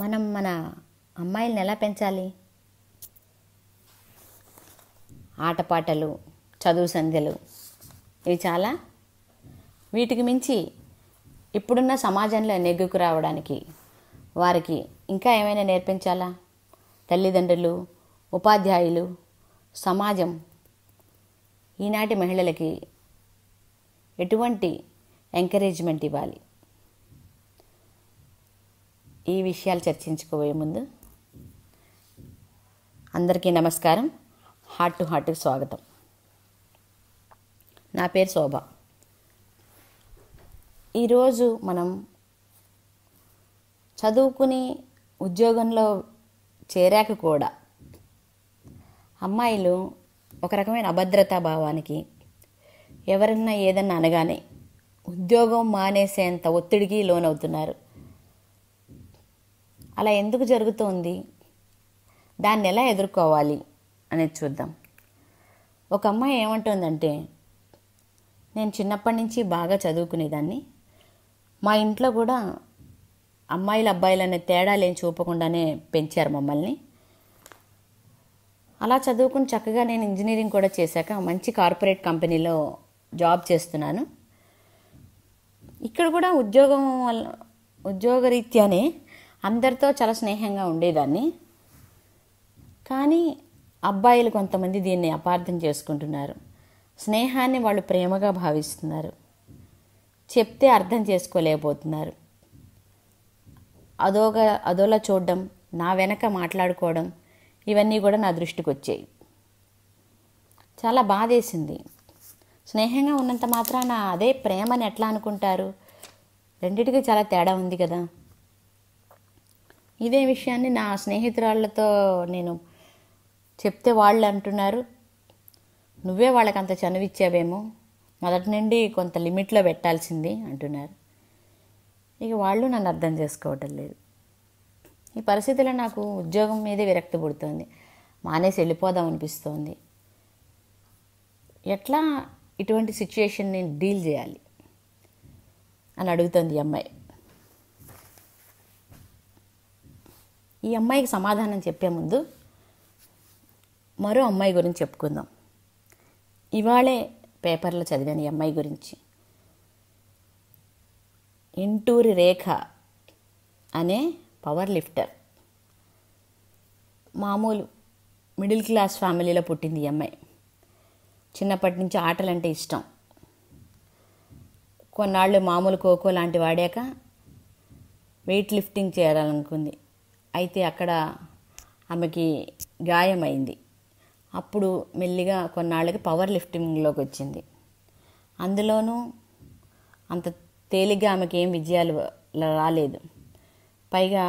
మనం మన అమ్మాయిలను ఎలా పెంచాలి ఆటపాటలు చదువు సంధ్యలు ఇవి చాలా వీటికి మించి ఇప్పుడున్న సమాజంలో నెగ్గుకు రావడానికి వారికి ఇంకా ఏమైనా నేర్పించాలా తల్లిదండ్రులు ఉపాధ్యాయులు సమాజం ఈనాటి మహిళలకి ఎటువంటి ఎంకరేజ్మెంట్ ఇవ్వాలి ఈ విషయాలు చర్చించుకోబోయే ముందు అందరికీ నమస్కారం హార్ట్ టు హార్ట్కి స్వాగతం నా పేరు శోభ ఈరోజు మనం చదువుకుని ఉద్యోగంలో చేరాక కూడా అమ్మాయిలు ఒక రకమైన అభద్రతా భావానికి ఎవరన్నా ఏదన్నా అనగానే ఉద్యోగం మానేసేంత ఒత్తిడికి లోనవుతున్నారు అలా ఎందుకు జరుగుతోంది దాన్ని ఎలా ఎదుర్కోవాలి అనేది చూద్దాం ఒక అమ్మాయి ఏమంటుందంటే నేను చిన్నప్పటి నుంచి బాగా చదువుకునేదాన్ని మా ఇంట్లో కూడా అమ్మాయిలు అబ్బాయిలనే తేడాలేం చూపకుండానే పెంచారు మమ్మల్ని అలా చదువుకుని చక్కగా నేను ఇంజనీరింగ్ కూడా చేశాక మంచి కార్పొరేట్ కంపెనీలో జాబ్ చేస్తున్నాను ఇక్కడ కూడా ఉద్యోగం వల్ల ఉద్యోగరీత్యానే అందరితో చాలా స్నేహంగా ఉండేదాన్ని కానీ అబ్బాయిలు కొంతమంది దీన్ని అపార్థం చేసుకుంటున్నారు స్నేహాన్ని వాళ్ళు ప్రేమగా భావిస్తున్నారు చెప్తే అర్థం చేసుకోలేకపోతున్నారు అదోగ అదోలా చూడడం నా వెనక మాట్లాడుకోవడం ఇవన్నీ కూడా నా దృష్టికి వచ్చాయి చాలా బాధేసింది స్నేహంగా ఉన్నంత మాత్రాన అదే ప్రేమని ఎట్లా అనుకుంటారు రెండిటికి చాలా తేడా ఉంది కదా ఇదే విషయాన్ని నా స్నేహితురాళ్ళతో నేను చెప్తే వాళ్ళు అంటున్నారు నువ్వే అంత చనువిచ్చావేమో మొదటి నుండి కొంత లిమిట్లో పెట్టాల్సింది అంటున్నారు ఇక వాళ్ళు నన్ను అర్థం చేసుకోవటం లేదు ఈ పరిస్థితిలో నాకు ఉద్యోగం మీదే విరక్తి పుడుతోంది మానేసి వెళ్ళిపోదాం అనిపిస్తోంది ఎట్లా ఇటువంటి సిచ్యుయేషన్ నేను డీల్ చేయాలి అని అడుగుతుంది అమ్మాయి ఈ అమ్మాయికి సమాధానం చెప్పే ముందు మరో అమ్మాయి గురించి చెప్పుకుందాం ఇవాళే పేపర్లో చదివాను ఈ అమ్మాయి గురించి ఇంటూరి రేఖ అనే పవర్ లిఫ్టర్ మామూలు మిడిల్ క్లాస్ ఫ్యామిలీలో పుట్టింది ఈ అమ్మాయి చిన్నప్పటి నుంచి ఆటలంటే ఇష్టం కొన్నాళ్ళు మామూలు కోకో లాంటి వాడాక వెయిట్ లిఫ్టింగ్ చేయాలనుకుంది అయితే అక్కడ ఆమెకి గాయమైంది అప్పుడు మెల్లిగా కొన్నాళ్ళకి పవర్ లిఫ్టింగ్లోకి వచ్చింది అందులోనూ అంత తేలిగ్గా ఆమెకి ఏం విజయాలు రాలేదు పైగా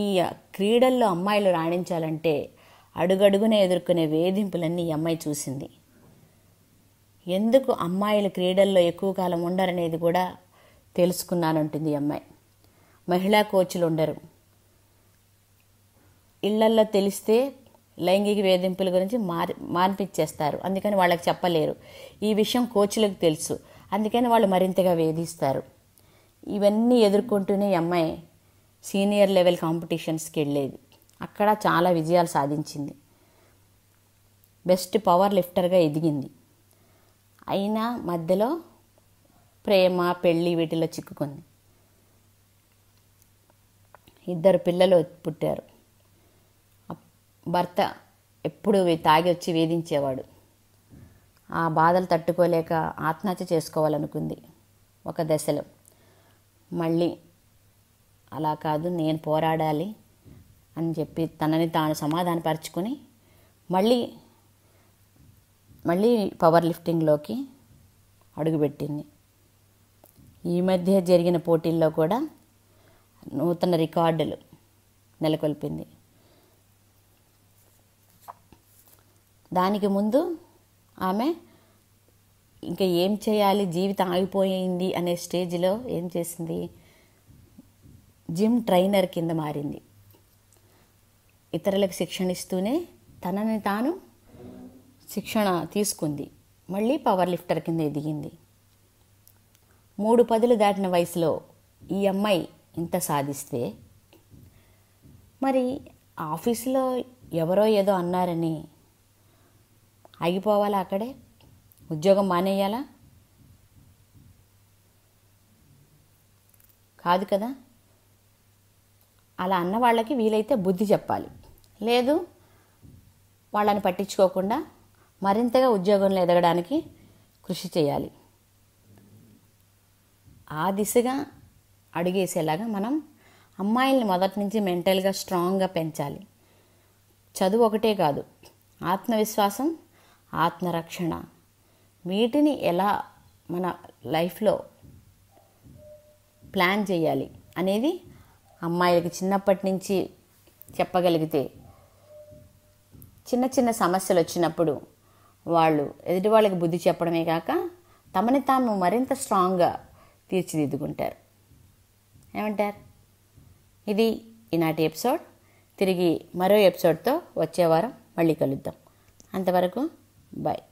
ఈ క్రీడల్లో అమ్మాయిలు రాణించాలంటే అడుగడుగునే ఎదుర్కొనే వేధింపులన్నీ ఈ అమ్మాయి చూసింది ఎందుకు అమ్మాయిలు క్రీడల్లో ఎక్కువ కాలం ఉండరనేది కూడా తెలుసుకున్నానంటుంది ఈ అమ్మాయి మహిళా కోచ్లు ఉండరు ఇళ్లల్లో తెలిస్తే లైంగిక వేధింపుల గురించి మార్ మార్పిచ్చేస్తారు అందుకని వాళ్ళకి చెప్పలేరు ఈ విషయం కోచ్లకు తెలుసు అందుకని వాళ్ళు మరింతగా వేధిస్తారు ఇవన్నీ ఎదుర్కొంటూనే అమ్మాయి సీనియర్ లెవెల్ కాంపిటీషన్స్కి వెళ్ళేది అక్కడ చాలా విజయాలు సాధించింది బెస్ట్ పవర్ లిఫ్టర్గా ఎదిగింది అయినా మధ్యలో ప్రేమ పెళ్ళి వీటిలో చిక్కుకుంది ఇద్దరు పిల్లలు పుట్టారు భర్త ఎప్పుడు తాగి వచ్చి వేధించేవాడు ఆ బాధలు తట్టుకోలేక ఆత్మహత్య చేసుకోవాలనుకుంది ఒక దశలో మళ్ళీ అలా కాదు నేను పోరాడాలి అని చెప్పి తనని తాను సమాధానపరచుకుని మళ్ళీ మళ్ళీ పవర్ లిఫ్టింగ్లోకి అడుగుపెట్టింది ఈ మధ్య జరిగిన పోటీల్లో కూడా నూతన రికార్డులు నెలకొల్పింది దానికి ముందు ఆమె ఇంకా ఏం చేయాలి జీవితం ఆగిపోయింది అనే స్టేజ్లో ఏం చేసింది జిమ్ ట్రైనర్ కింద మారింది ఇతరులకు శిక్షణ ఇస్తూనే తనని తాను శిక్షణ తీసుకుంది మళ్ళీ పవర్ లిఫ్టర్ కింద ఎదిగింది మూడు పదులు దాటిన వయసులో ఈ అమ్మాయి ఇంత సాధిస్తే మరి ఆఫీసులో ఎవరో ఏదో అన్నారని ఆగిపోవాలా అక్కడే ఉద్యోగం మానేయాలా కాదు కదా అలా అన్న వాళ్ళకి వీలైతే బుద్ధి చెప్పాలి లేదు వాళ్ళని పట్టించుకోకుండా మరింతగా ఉద్యోగంలో ఎదగడానికి కృషి చేయాలి ఆ దిశగా అడిగేసేలాగా మనం అమ్మాయిల్ని మొదటి నుంచి మెంటల్గా స్ట్రాంగ్గా పెంచాలి చదువు ఒకటే కాదు ఆత్మవిశ్వాసం ఆత్మరక్షణ వీటిని ఎలా మన లైఫ్లో ప్లాన్ చేయాలి అనేది అమ్మాయిలకి చిన్నప్పటి నుంచి చెప్పగలిగితే చిన్న చిన్న సమస్యలు వచ్చినప్పుడు వాళ్ళు ఎదుటి వాళ్ళకి బుద్ధి చెప్పడమే కాక తమని తాము మరింత స్ట్రాంగ్గా తీర్చిదిద్దుకుంటారు ఏమంటారు ఇది ఈనాటి ఎపిసోడ్ తిరిగి మరో ఎపిసోడ్తో వచ్చే వారం మళ్ళీ కలుద్దాం అంతవరకు బాయ్